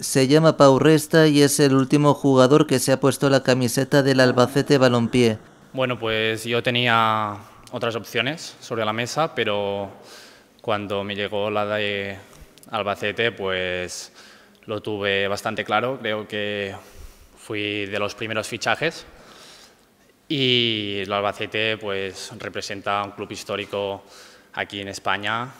Se llama Pau Resta y es el último jugador que se ha puesto la camiseta del Albacete Balompié. Bueno, pues yo tenía otras opciones sobre la mesa, pero cuando me llegó la de Albacete, pues lo tuve bastante claro. Creo que fui de los primeros fichajes y el Albacete pues representa un club histórico aquí en España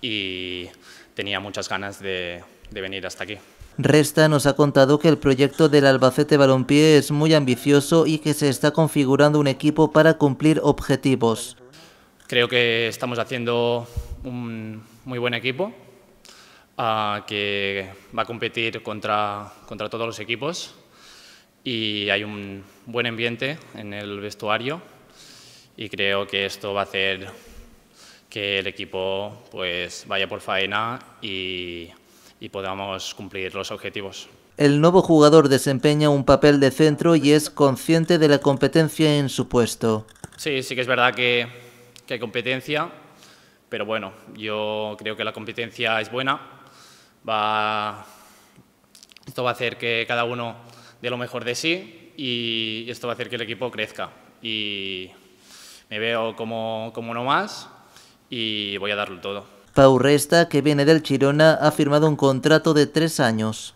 y tenía muchas ganas de, de venir hasta aquí. Resta nos ha contado que el proyecto del Albacete Balompié es muy ambicioso y que se está configurando un equipo para cumplir objetivos. Creo que estamos haciendo un muy buen equipo ah, que va a competir contra, contra todos los equipos y hay un buen ambiente en el vestuario y creo que esto va a hacer que el equipo pues vaya por faena y y podamos cumplir los objetivos. El nuevo jugador desempeña un papel de centro y es consciente de la competencia en su puesto. Sí, sí que es verdad que, hay competencia, pero bueno, yo creo que la competencia es buena. Va, esto va a hacer que cada uno dé lo mejor de sí y esto va a hacer que el equipo crezca. Y me veo como, como uno más y voy a darlo todo. Pau Resta, que viene del Chirona, ha firmado un contrato de tres años.